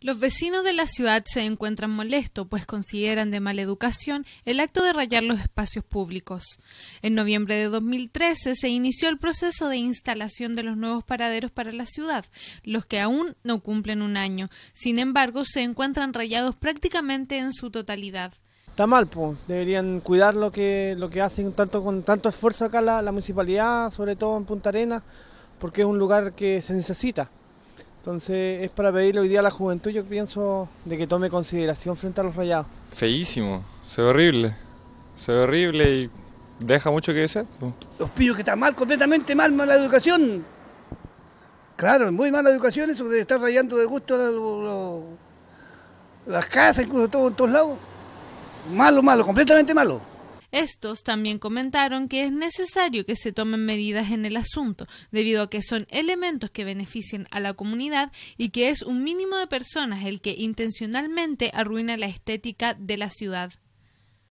Los vecinos de la ciudad se encuentran molestos, pues consideran de mala educación el acto de rayar los espacios públicos. En noviembre de 2013 se inició el proceso de instalación de los nuevos paraderos para la ciudad, los que aún no cumplen un año. Sin embargo, se encuentran rayados prácticamente en su totalidad. Está mal, Deberían cuidar lo que, lo que hacen tanto, con tanto esfuerzo acá la, la municipalidad, sobre todo en Punta Arena, porque es un lugar que se necesita. Entonces es para pedirle hoy día a la juventud, yo pienso, de que tome consideración frente a los rayados. Feísimo, se ve horrible, se ve horrible y deja mucho que desear. Los pillos que están mal, completamente mal, mala educación. Claro, muy mala educación eso de estar rayando de gusto las casas, incluso todo en todos lados. Malo, malo, completamente malo. Estos también comentaron que es necesario que se tomen medidas en el asunto, debido a que son elementos que benefician a la comunidad y que es un mínimo de personas el que intencionalmente arruina la estética de la ciudad.